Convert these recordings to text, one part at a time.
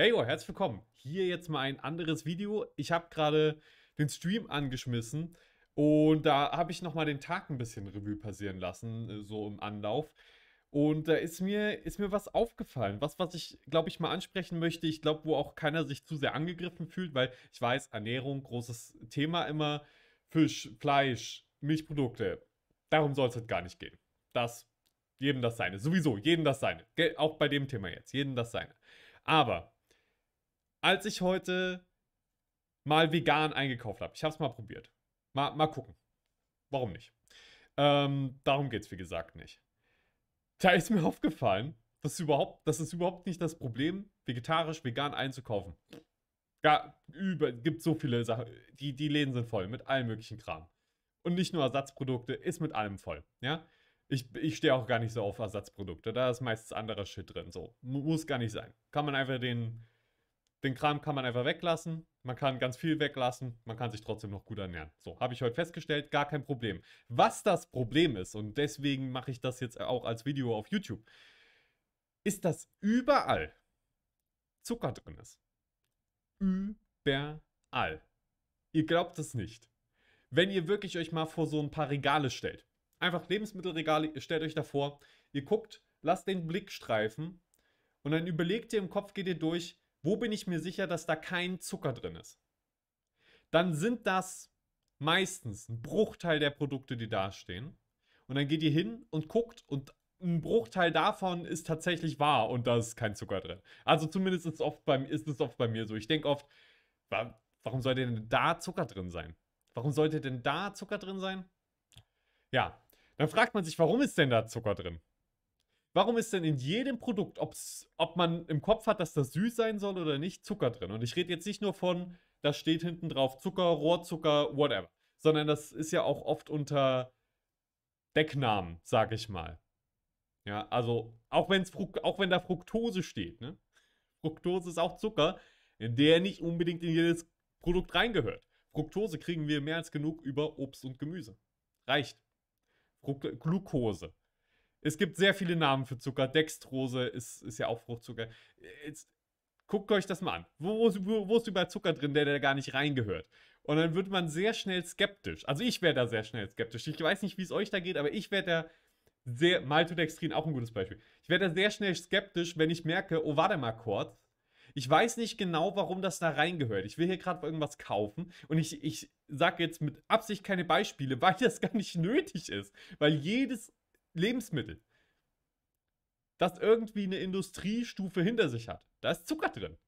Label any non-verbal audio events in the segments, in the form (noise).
Hey, oh, herzlich willkommen. Hier jetzt mal ein anderes Video. Ich habe gerade den Stream angeschmissen und da habe ich nochmal den Tag ein bisschen Revue passieren lassen, äh, so im Anlauf. Und da ist mir, ist mir was aufgefallen, was, was ich, glaube ich, mal ansprechen möchte. Ich glaube, wo auch keiner sich zu sehr angegriffen fühlt, weil ich weiß, Ernährung, großes Thema immer. Fisch, Fleisch, Milchprodukte. Darum soll es halt gar nicht gehen. Das, jedem das seine. Sowieso, jedem das seine. Auch bei dem Thema jetzt, jedem das seine. Aber als ich heute mal vegan eingekauft habe. Ich habe es mal probiert. Mal, mal gucken. Warum nicht? Ähm, darum geht es, wie gesagt, nicht. Da ist mir (laughs) aufgefallen, dass überhaupt, das ist überhaupt nicht das Problem, vegetarisch, vegan einzukaufen. Ja, über, gibt so viele Sachen. Die, die Läden sind voll mit allem möglichen Kram. Und nicht nur Ersatzprodukte, ist mit allem voll. Ja? Ich, ich stehe auch gar nicht so auf Ersatzprodukte. Da ist meistens anderer Shit drin. So. Muss gar nicht sein. Kann man einfach den, den Kram kann man einfach weglassen. Man kann ganz viel weglassen. Man kann sich trotzdem noch gut ernähren. So, habe ich heute festgestellt, gar kein Problem. Was das Problem ist, und deswegen mache ich das jetzt auch als Video auf YouTube, ist, dass überall Zucker drin ist. Überall. Ihr glaubt es nicht. Wenn ihr wirklich euch mal vor so ein paar Regale stellt, einfach Lebensmittelregale, stellt euch davor, ihr guckt, lasst den Blick streifen und dann überlegt ihr im Kopf, geht ihr durch, wo bin ich mir sicher, dass da kein Zucker drin ist, dann sind das meistens ein Bruchteil der Produkte, die dastehen. Und dann geht ihr hin und guckt und ein Bruchteil davon ist tatsächlich wahr und da ist kein Zucker drin. Also zumindest ist es oft bei, ist es oft bei mir so. Ich denke oft, warum sollte denn da Zucker drin sein? Warum sollte denn da Zucker drin sein? Ja, dann fragt man sich, warum ist denn da Zucker drin? warum ist denn in jedem Produkt, ob's, ob man im Kopf hat, dass das süß sein soll oder nicht, Zucker drin? Und ich rede jetzt nicht nur von, da steht hinten drauf Zucker, Rohrzucker, whatever, sondern das ist ja auch oft unter Decknamen, sag ich mal. Ja, also auch, wenn's, auch wenn da Fructose steht, ne? Fructose ist auch Zucker, der nicht unbedingt in jedes Produkt reingehört. Fructose kriegen wir mehr als genug über Obst und Gemüse. Reicht. Fruct Glucose es gibt sehr viele Namen für Zucker. Dextrose ist, ist ja auch Fruchtzucker. Jetzt, guckt euch das mal an. Wo, wo, wo ist überall Zucker drin, der, da gar nicht reingehört? Und dann wird man sehr schnell skeptisch. Also ich wäre da sehr schnell skeptisch. Ich weiß nicht, wie es euch da geht, aber ich werde da sehr, Maltodextrin auch ein gutes Beispiel. Ich werde da sehr schnell skeptisch, wenn ich merke, oh, warte mal kurz. Ich weiß nicht genau, warum das da reingehört. Ich will hier gerade irgendwas kaufen und ich, ich sage jetzt mit Absicht keine Beispiele, (laughs) weil das gar nicht nötig ist. Weil jedes Lebensmittel, das irgendwie eine Industriestufe hinter sich hat. Da ist Zucker drin.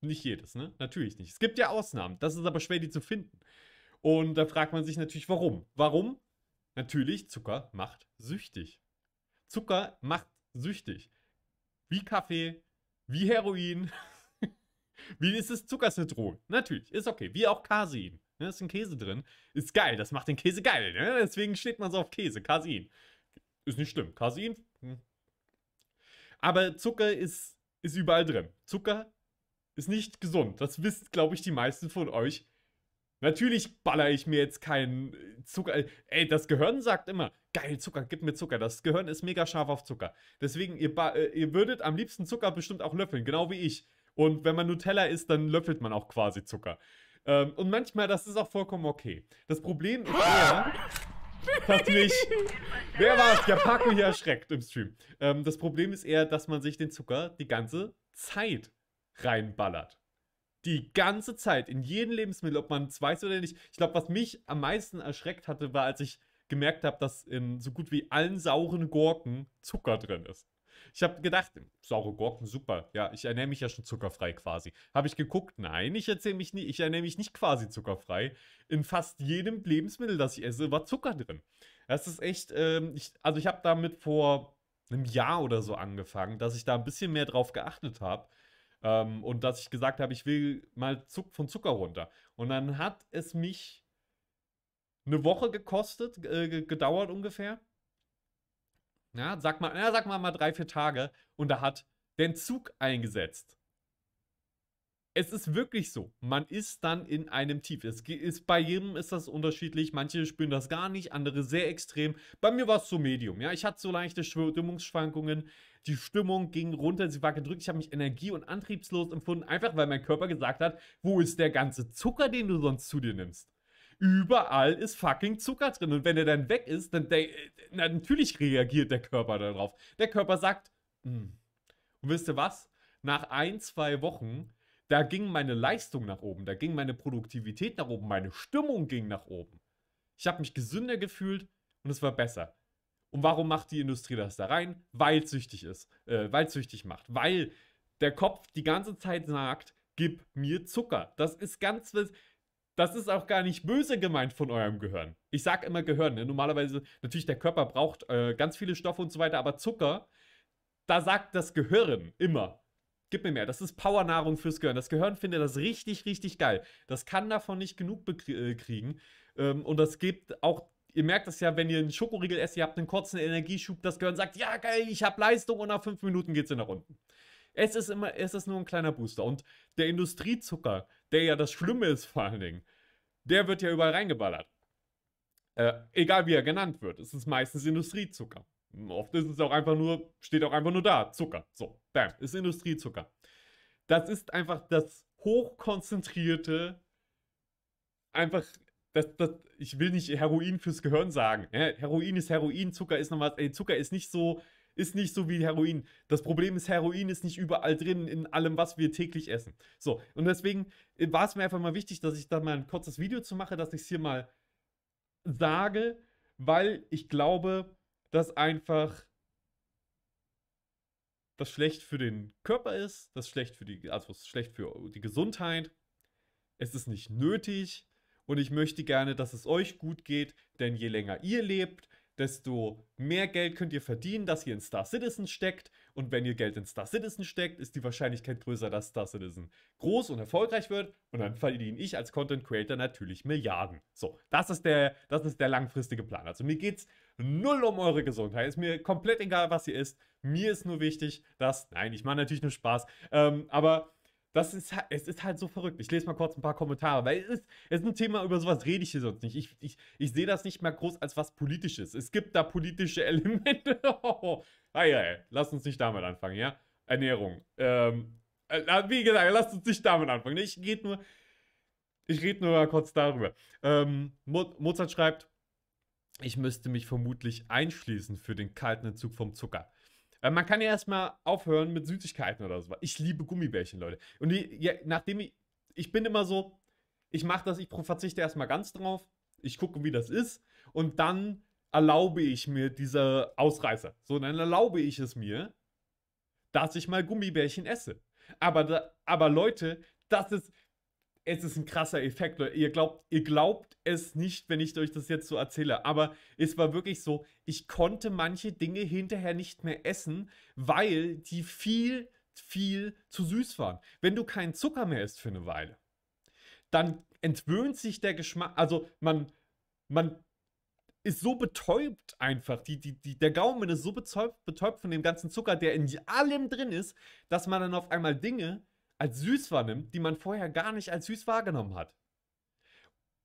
Nicht jedes, ne? Natürlich nicht. Es gibt ja Ausnahmen. Das ist aber schwer, die zu finden. Und da fragt man sich natürlich, warum? Warum? Natürlich, Zucker macht süchtig. Zucker macht süchtig. Wie Kaffee, wie Heroin. (laughs) wie ist es Zucker ist eine Droge? Natürlich, ist okay. Wie auch Casein. Ne? Da Ist ein Käse drin. Ist geil, das macht den Käse geil. Ne? Deswegen steht man so auf Käse, Casein ist nicht schlimm. Casein. Hm. Aber Zucker ist, ist überall drin. Zucker ist nicht gesund. Das wisst, glaube ich, die meisten von euch. Natürlich baller ich mir jetzt keinen äh, Zucker. Äh, ey, das Gehirn sagt immer, geil, Zucker, gib mir Zucker. Das Gehirn ist mega scharf auf Zucker. Deswegen, ihr, äh, ihr würdet am liebsten Zucker bestimmt auch löffeln, genau wie ich. Und wenn man Nutella isst, dann löffelt man auch quasi Zucker. Ähm, und manchmal, das ist auch vollkommen okay. Das Problem ist eher hat mich. (laughs) Wer war es? Der Paco hier erschreckt im Stream. Ähm, das Problem ist eher, dass man sich den Zucker die ganze Zeit reinballert. Die ganze Zeit, in jedem Lebensmittel, ob man es weiß oder nicht. Ich glaube, was mich am meisten erschreckt hatte, war, als ich gemerkt habe, dass in so gut wie allen sauren Gurken Zucker drin ist. Ich habe gedacht, saure Gurken, super. Ja, ich ernähre mich ja schon zuckerfrei quasi. Habe ich geguckt, nein, ich, mich nie, ich ernähre mich nicht quasi zuckerfrei. In fast jedem Lebensmittel, das ich esse, war Zucker drin. Das ist echt, ähm, ich, also ich habe damit vor einem Jahr oder so angefangen, dass ich da ein bisschen mehr drauf geachtet habe. Ähm, und dass ich gesagt habe, ich will mal Zuck von Zucker runter. Und dann hat es mich eine Woche gekostet, äh, gedauert ungefähr ja, sag mal, ja, sag mal mal drei, vier Tage und da hat den Zug eingesetzt. Es ist wirklich so. Man ist dann in einem Tief. Es ist, bei jedem ist das unterschiedlich. Manche spüren das gar nicht, andere sehr extrem. Bei mir war es so Medium. Ja, ich hatte so leichte Stimmungsschwankungen. Die Stimmung ging runter, sie war gedrückt. Ich habe mich energie- und antriebslos empfunden, einfach weil mein Körper gesagt hat: Wo ist der ganze Zucker, den du sonst zu dir nimmst? Überall ist fucking Zucker drin. Und wenn er dann weg ist, dann der, äh, natürlich reagiert der Körper darauf. Der Körper sagt, mm. und wisst ihr was? Nach ein, zwei Wochen, da ging meine Leistung nach oben, da ging meine Produktivität nach oben, meine Stimmung ging nach oben. Ich habe mich gesünder gefühlt und es war besser. Und warum macht die Industrie das da rein? Weil süchtig ist, äh, weil süchtig macht, weil der Kopf die ganze Zeit sagt, gib mir Zucker. Das ist ganz, das ist auch gar nicht böse gemeint von eurem Gehirn. Ich sage immer Gehirn. Ne? Normalerweise, natürlich, der Körper braucht äh, ganz viele Stoffe und so weiter, aber Zucker, da sagt das Gehirn immer, gib mir mehr. Das ist Powernahrung fürs Gehirn. Das Gehirn findet das richtig, richtig geil. Das kann davon nicht genug äh, kriegen. Ähm, und das gibt auch, ihr merkt das ja, wenn ihr einen Schokoriegel esst, ihr habt einen kurzen Energieschub, das Gehirn sagt, ja geil, ich habe Leistung und nach fünf Minuten geht's in nach unten. Es ist immer, es ist nur ein kleiner Booster. Und der Industriezucker, der ja das Schlimme ist vor allen Dingen, der wird ja überall reingeballert. Äh, egal wie er genannt wird, es ist meistens Industriezucker. Hm, oft ist es auch einfach nur, steht auch einfach nur da, Zucker. So, bam, ist Industriezucker. Das ist einfach das hochkonzentrierte, einfach, das, das, ich will nicht Heroin fürs Gehirn sagen. Heroin ist Heroin, Zucker ist noch was, ey, Zucker ist nicht so, ist nicht so wie Heroin. Das Problem ist, Heroin ist nicht überall drin in allem, was wir täglich essen. So, und deswegen äh, war es mir einfach mal wichtig, dass ich da mal ein kurzes Video zu mache, dass ich es hier mal sage, weil ich glaube, dass einfach das schlecht für den Körper ist, das schlecht für die, also schlecht für die Gesundheit. Es ist nicht nötig und ich möchte gerne, dass es euch gut geht, denn je länger ihr lebt, desto mehr Geld könnt ihr verdienen, dass ihr in Star Citizen steckt. Und wenn ihr Geld in Star Citizen steckt, ist die Wahrscheinlichkeit größer, dass Star Citizen groß und erfolgreich wird. Und dann verdiene ich als Content Creator natürlich Milliarden. So, das ist der, das ist der langfristige Plan. Also mir geht's null um eure Gesundheit. Ist mir komplett egal, was ihr isst. Mir ist nur wichtig, dass. Nein, ich mache natürlich nur Spaß. Ähm, aber das ist, es ist halt so verrückt. Ich lese mal kurz ein paar Kommentare, weil es ist, es ist ein Thema, über sowas rede ich hier sonst nicht. Ich, ich, ich sehe das nicht mehr groß als was Politisches. Es gibt da politische (laughs) Elemente. Oh, (laughs) ei, ei, lass uns nicht damit anfangen, ja? Ernährung. Ähm, äh, wie gesagt, lass uns nicht damit anfangen. Ich rede nur, ich rede nur mal kurz darüber. Ähm, Mozart schreibt, ich müsste mich vermutlich einschließen für den kalten Entzug vom Zucker. Äh, man kann ja erstmal aufhören mit Süßigkeiten oder so. Ich liebe Gummibärchen, Leute. Und die, ja, nachdem ich, ich bin immer so, ich mache das, ich verzichte erstmal ganz drauf, ich gucke, wie das ist und dann erlaube ich mir diese Ausreißer. So, dann erlaube ich es mir, dass ich mal Gummibärchen esse. Aber, aber Leute, das ist, es ist ein krasser Effekt. Leute. Ihr glaubt, ihr glaubt es nicht, wenn ich euch das jetzt so erzähle. Aber es war wirklich so, ich konnte manche Dinge hinterher nicht mehr essen, weil die viel, viel zu süß waren. Wenn du keinen Zucker mehr isst für eine Weile, dann entwöhnt sich der Geschmack. Also man, man ist so betäubt einfach. Die, die, die, der Gaumen ist so betäubt, betäubt von dem ganzen Zucker, der in allem drin ist, dass man dann auf einmal Dinge als süß wahrnimmt, die man vorher gar nicht als süß wahrgenommen hat.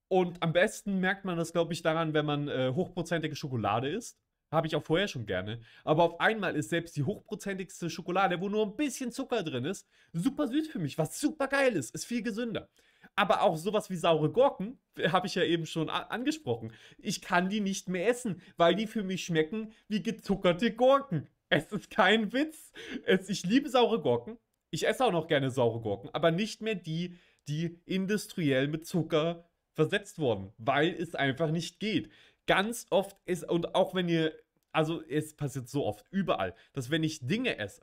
Und am besten merkt man das, glaube ich, daran, wenn man äh, hochprozentige Schokolade isst. Habe ich auch vorher schon gerne. Aber auf einmal ist selbst die hochprozentigste Schokolade, wo nur ein bisschen Zucker drin ist, super süß für mich, was super geil ist, ist viel gesünder. Aber auch sowas wie saure Gurken, äh, habe ich ja eben schon angesprochen. Ich kann die nicht mehr essen, weil die für mich schmecken wie gezuckerte Gurken. Es ist kein Witz. Es, ich liebe saure Gurken. Ich esse auch noch gerne saure Gurken, aber nicht mehr die, die industriell mit Zucker versetzt wurden, weil es einfach nicht geht. Ganz oft ist, und auch wenn ihr, also es passiert so oft, überall, dass wenn ich Dinge esse,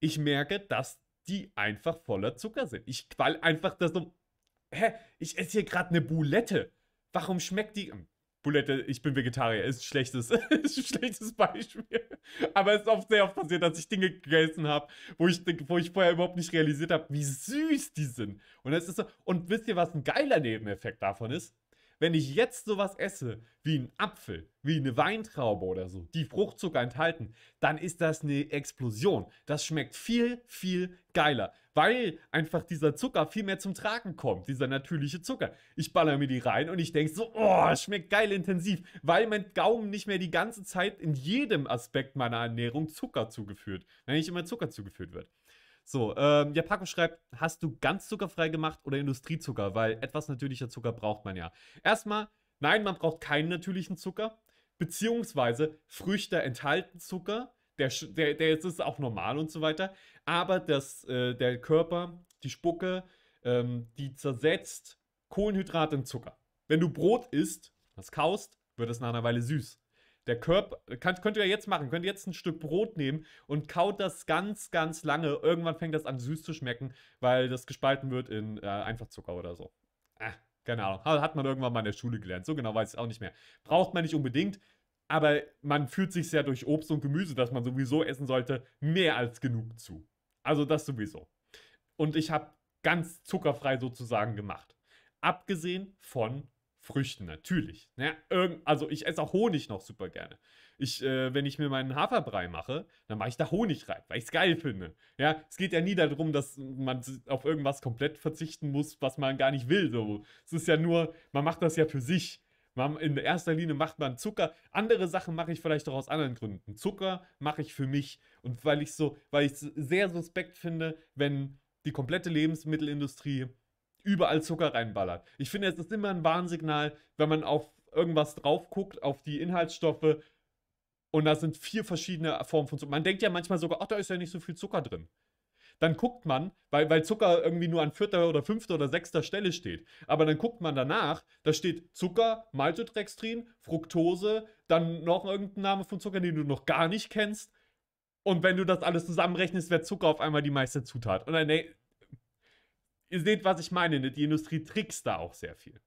ich merke, dass die einfach voller Zucker sind. Ich qual einfach das so, Hä? Ich esse hier gerade eine Boulette. Warum schmeckt die. Bullet, ich bin Vegetarier, ist schlechtes, (laughs) ist ein schlechtes Beispiel. Aber es ist oft sehr oft passiert, dass ich Dinge gegessen habe, wo ich, wo ich vorher überhaupt nicht realisiert habe, wie süß die sind. Und das ist so, und wisst ihr, was ein geiler Nebeneffekt davon ist? Wenn ich jetzt sowas esse, wie einen Apfel, wie eine Weintraube oder so, die Fruchtzucker enthalten, dann ist das eine Explosion. Das schmeckt viel, viel geiler, weil einfach dieser Zucker viel mehr zum Tragen kommt, dieser natürliche Zucker. Ich baller mir die rein und ich denke so, oh, schmeckt geil intensiv, weil mein Gaumen nicht mehr die ganze Zeit in jedem Aspekt meiner Ernährung Zucker zugeführt, wenn nicht immer Zucker zugeführt wird. So, ähm, ja, Paco schreibt, hast du ganz zuckerfrei gemacht oder Industriezucker? Weil etwas natürlicher Zucker braucht man ja. Erstmal, nein, man braucht keinen natürlichen Zucker, beziehungsweise Früchte enthalten Zucker, der, der, der ist auch normal und so weiter, aber das, äh, der Körper, die Spucke, ähm, die zersetzt Kohlenhydrate in Zucker. Wenn du Brot isst, das kaust, wird es nach einer Weile süß. Der Körper, kann, könnt ihr ja jetzt machen, könnt ihr jetzt ein Stück Brot nehmen und kaut das ganz, ganz lange. Irgendwann fängt das an süß zu schmecken, weil das gespalten wird in äh, einfach Zucker oder so. Ah, keine Ahnung, hat man irgendwann mal in der Schule gelernt. So genau weiß ich auch nicht mehr. Braucht man nicht unbedingt, aber man fühlt sich sehr durch Obst und Gemüse, das man sowieso essen sollte, mehr als genug zu. Also das sowieso. Und ich habe ganz zuckerfrei sozusagen gemacht. Abgesehen von Früchten, natürlich. Ja, ne? also ich esse auch Honig noch super gerne. Ich, äh, wenn ich mir meinen Haferbrei mache, dann mache ich da Honig rein, weil ich es geil finde. Ja, es geht ja nie darum, dass man auf irgendwas komplett verzichten muss, was man gar nicht will. So, es ist ja nur, man macht das ja für sich. Man, in erster Linie macht man Zucker. Andere Sachen mache ich vielleicht auch aus anderen Gründen. Zucker mache ich für mich und weil ich so, weil ich es sehr suspekt finde, wenn die komplette Lebensmittelindustrie überall Zucker reinballert. Ich finde, es ist immer ein Warnsignal, wenn man auf irgendwas drauf guckt, auf die Inhaltsstoffe und da sind vier verschiedene Formen von Zucker. Man denkt ja manchmal sogar, ach, da ist ja nicht so viel Zucker drin. Dann guckt man, weil, weil Zucker irgendwie nur an vierter oder fünfter oder sechster Stelle steht. Aber dann guckt man danach, da steht Zucker, Maltodextrin, Fructose, dann noch irgendein Name von Zucker, den du noch gar nicht kennst. Und wenn du das alles zusammenrechnest, wäre Zucker auf einmal die meiste Zutat. Und dann, nee, ihr seht, was ich meine, ne? die Industrie trickst da auch sehr viel.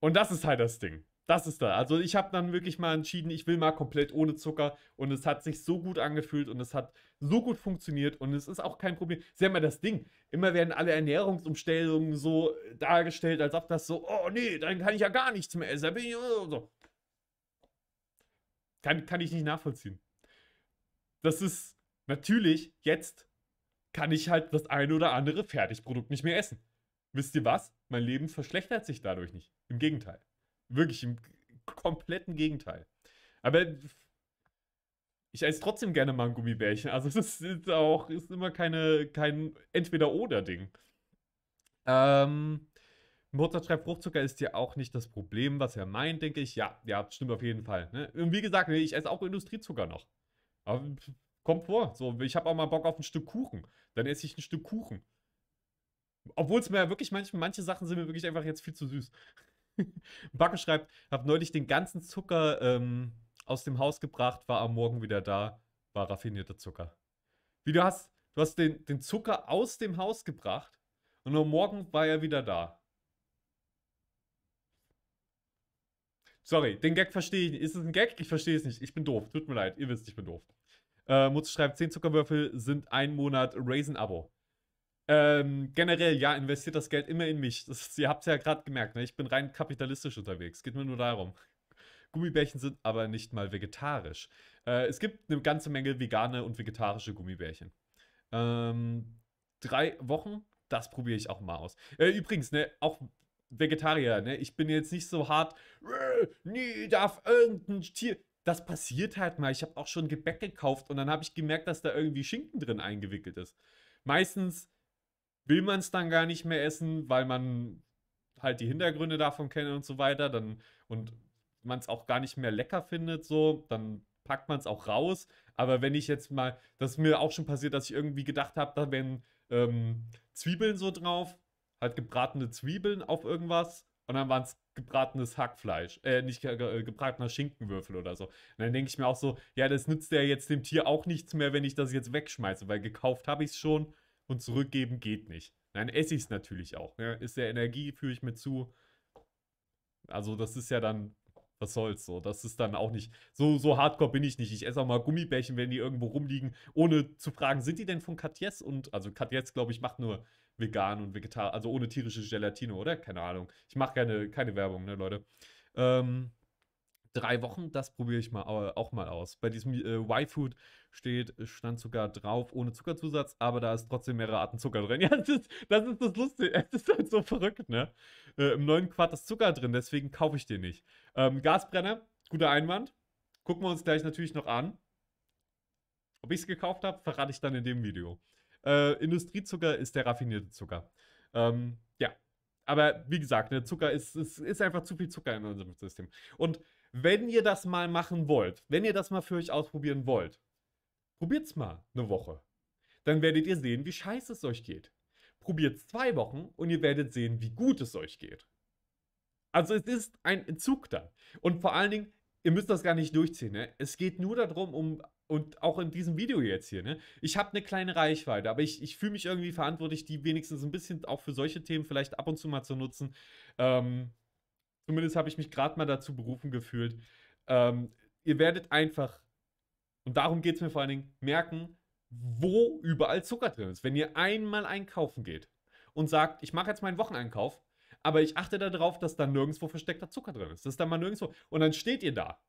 Und das ist halt das Ding. Das ist da. Also ich habe dann wirklich mal entschieden, ich will mal komplett ohne Zucker und es hat sich so gut angefühlt und es hat so gut funktioniert und es ist auch kein Problem. Sie haben ja das Ding. Immer werden alle Ernährungsumstellungen so dargestellt, als ob das so, oh nee, dann kann ich ja gar nichts mehr essen. Oh, so. Kann, kann ich nicht nachvollziehen. Das ist natürlich jetzt kann ich halt das eine oder andere Fertigprodukt nicht mehr essen. Wisst ihr was? Mein Leben verschlechtert sich dadurch nicht. Im Gegenteil. Wirklich im kompletten Gegenteil. Aber ich esse trotzdem gerne mal ein Gummibärchen. Also das ist auch ist immer keine, kein Entweder-Oder-Ding. Ähm, Mutter schreibt, Fruchtzucker ist ja auch nicht das Problem, was er meint, denke ich. Ja, ja, stimmt auf jeden Fall. Ne? Und wie gesagt, ne, ich esse auch Industriezucker noch. Aber Kommt vor. So, ich habe auch mal Bock auf ein Stück Kuchen. Dann esse ich ein Stück Kuchen. Obwohl es mir ja wirklich manche, manche Sachen sind mir wirklich einfach jetzt viel zu süß. (laughs) Backe schreibt, habe neulich den ganzen Zucker ähm, aus dem Haus gebracht, war am Morgen wieder da, war raffinierter Zucker. Wie du hast, du hast den, den Zucker aus dem Haus gebracht und am Morgen war er wieder da. Sorry, den Gag verstehe ich nicht. Ist es ein Gag? Ich verstehe es nicht. Ich bin doof. Tut mir leid. Ihr wisst, ich bin doof. Äh, Mutz schreibt, 10 Zuckerwürfel sind ein Monat Raisin-Abo. Ähm, generell, ja, investiert das Geld immer in mich. Das, ihr habt es ja gerade gemerkt, ne? ich bin rein kapitalistisch unterwegs. Geht mir nur darum. Gummibärchen sind aber nicht mal vegetarisch. Äh, es gibt eine ganze Menge vegane und vegetarische Gummibärchen. Ähm, drei Wochen, das probiere ich auch mal aus. Äh, übrigens, ne, auch Vegetarier, ne? Ich bin jetzt nicht so hart, äh, nie darf irgendein Tier das passiert halt mal. Ich habe auch schon Gebäck gekauft und dann habe ich gemerkt, dass da irgendwie Schinken drin eingewickelt ist. Meistens will man es dann gar nicht mehr essen, weil man halt die Hintergründe davon kennt und so weiter. Dann, und man es auch gar nicht mehr lecker findet, so, dann packt man es auch raus. Aber wenn ich jetzt mal, das ist mir auch schon passiert, dass ich irgendwie gedacht habe, da wären ähm, Zwiebeln so drauf, halt gebratene Zwiebeln auf irgendwas. Und dann waren es gebratenes Hackfleisch, äh, nicht ge gebratener Schinkenwürfel oder so. Und dann denke ich mir auch so, ja, das nützt ja jetzt dem Tier auch nichts mehr, wenn ich das jetzt wegschmeiße, weil gekauft habe ich es schon und zurückgeben geht nicht. Nein, esse ich es natürlich auch. Ne? Ist der Energie, führe ich mir zu. Also, das ist ja dann was soll's so. Das ist dann auch nicht. So, so hardcore bin ich nicht. Ich esse auch mal Gummibärchen, wenn die irgendwo rumliegen, ohne zu fragen, sind die denn von Katjes? Und also Katjes, glaube ich, macht nur vegan und vegetarisch, also ohne tierische Gelatine, oder? Keine Ahnung. Ich mache keine, keine Werbung, ne, Leute. Ähm, drei Wochen, das probiere ich mal auch mal aus. Bei diesem äh, Y-Food steht, stand sogar drauf, ohne Zuckerzusatz, aber da ist trotzdem mehrere Arten Zucker drin. (laughs) Ja, das ist das, ist das Lustige. Es ist halt so verrückt, ne? Äh, Im neuen Quad ist Zucker drin, deswegen kaufe ich den nicht. Ähm, Gasbrenner, guter Einwand. Gucken wir uns gleich natürlich noch an. Ob ich es gekauft habe, verrate ich dann in dem Video. Äh, Industriezucker ist der raffinierte Zucker. Ähm, ja, aber wie gesagt, ne, Zucker ist, ist, ist einfach zu viel Zucker in unserem System. Und wenn ihr das mal machen wollt, wenn ihr das mal für euch ausprobieren wollt, probiert's mal eine Woche. Dann werdet ihr sehen, wie scheiße es euch geht. Probiert's zwei Wochen und ihr werdet sehen, wie gut es euch geht. Also es ist ein Entzug da. Und vor allen Dingen, ihr müsst das gar nicht durchziehen. Ne? Es geht nur darum, um, und auch in diesem Video jetzt hier, ne? ich habe eine kleine Reichweite, aber ich, ich fühle mich irgendwie verantwortlich, die wenigstens ein bisschen auch für solche Themen vielleicht ab und zu mal zu nutzen. Ähm, Zumindest habe ich mich gerade mal dazu berufen gefühlt. Ähm, ihr werdet einfach, und darum geht es mir vor allen Dingen, merken, wo überall Zucker drin ist. Wenn ihr einmal einkaufen geht und sagt, ich mache jetzt meinen Wocheneinkauf, aber ich achte darauf, dass da nirgendwo versteckter Zucker drin ist. Das ist dann mal nirgendwo. Und dann steht ihr da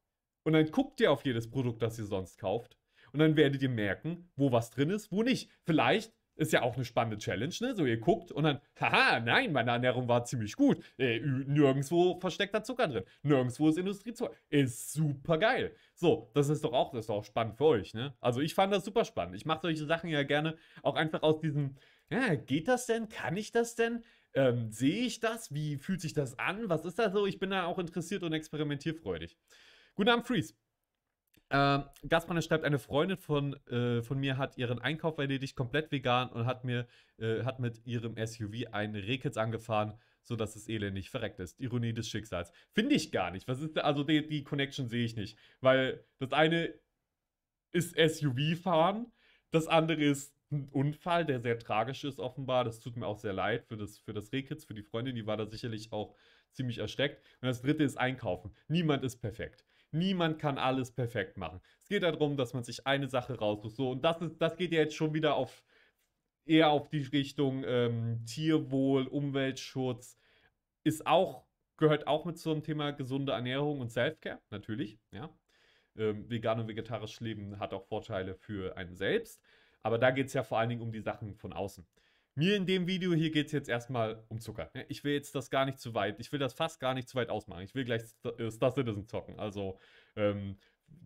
und dann guckt ihr auf jedes Produkt, das ihr sonst kauft. Und dann werdet ihr merken, wo was drin ist, wo nicht. Vielleicht ist ja auch eine spannende Challenge, ne? So, ihr guckt und dann, haha, nein, meine Ernährung war ziemlich gut. Äh, nirgendwo versteckter Zucker drin. Nirgendwo ist Industriezucker. Ist super geil. So, das ist doch auch, das ist auch spannend für euch, ne? Also, ich fand das super spannend. Ich mache solche Sachen ja gerne auch einfach aus diesem, ja, geht das denn? Kann ich das denn? Ähm, Sehe ich das? Wie fühlt sich das an? Was ist da so? Ich bin da auch interessiert und experimentierfreudig. Guten Abend, Freeze. Äh, Gaspar schreibt, eine Freundin von, äh, von mir hat ihren Einkauf erledigt, komplett vegan und hat mir äh, hat mit ihrem SUV einen Rekitz angefahren, sodass es elendig verreckt ist. Ironie des Schicksals. Finde ich gar nicht. Was ist also die, die Connection sehe ich nicht. Weil das eine ist SUV-Fahren, das andere ist ein Unfall, der sehr tragisch ist offenbar. Das tut mir auch sehr leid für das, für das Rekitz, für die Freundin, die war da sicherlich auch ziemlich erschreckt. Und das dritte ist Einkaufen. Niemand ist perfekt. Niemand kann alles perfekt machen. Es geht darum, dass man sich eine Sache raussucht. So, und das, ist, das geht ja jetzt schon wieder auf eher auf die Richtung ähm, Tierwohl, Umweltschutz. Ist auch, gehört auch mit zum Thema gesunde Ernährung und Selfcare, natürlich, ja. Ähm, vegan und vegetarisch Leben hat auch Vorteile für einen selbst. Aber da geht es ja vor allen Dingen um die Sachen von außen. Mir in dem Video hier geht es jetzt erstmal um Zucker. Ich will jetzt das gar nicht zu weit, ich will das fast gar nicht zu weit ausmachen. Ich will gleich äh, Star Citizen zocken. Also ähm,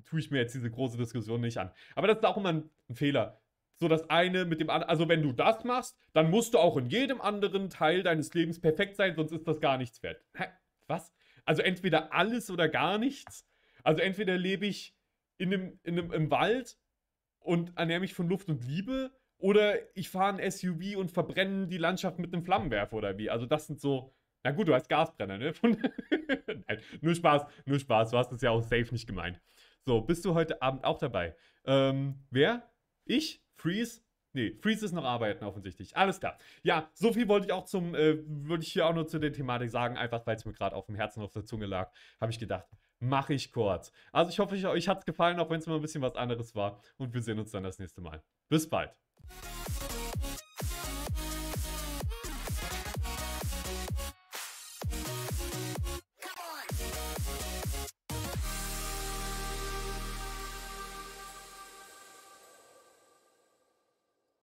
tue ich mir jetzt diese große Diskussion nicht an. Aber das ist auch immer ein, ein Fehler. So das eine mit dem anderen. Also wenn du das machst, dann musst du auch in jedem anderen Teil deines Lebens perfekt sein, sonst ist das gar nichts wert. Hä? Was? Also entweder alles oder gar nichts. Also entweder lebe ich in einem, in einem, im Wald und ernähre mich von Luft und Liebe oder ich fahre ein SUV und verbrenne die Landschaft mit einem Flammenwerfer oder wie. Also das sind so, na gut, du hast Gasbrenner, ne? (laughs) Nein, nur Spaß, nur Spaß. Du hast es ja auch safe nicht gemeint. So, bist du heute Abend auch dabei? Ähm, wer? Ich? Freeze? Nee, Freeze ist noch arbeiten offensichtlich. Alles klar. Ja, so viel wollte ich auch zum, äh, würde ich hier auch nur zu der Thematik sagen, einfach weil es mir gerade auf dem Herzen auf der Zunge lag, habe ich gedacht, mache ich kurz. Also ich hoffe, euch hat es gefallen, auch wenn es mal ein bisschen was anderes war. Und wir sehen uns dann das nächste Mal. Bis bald. Thank you.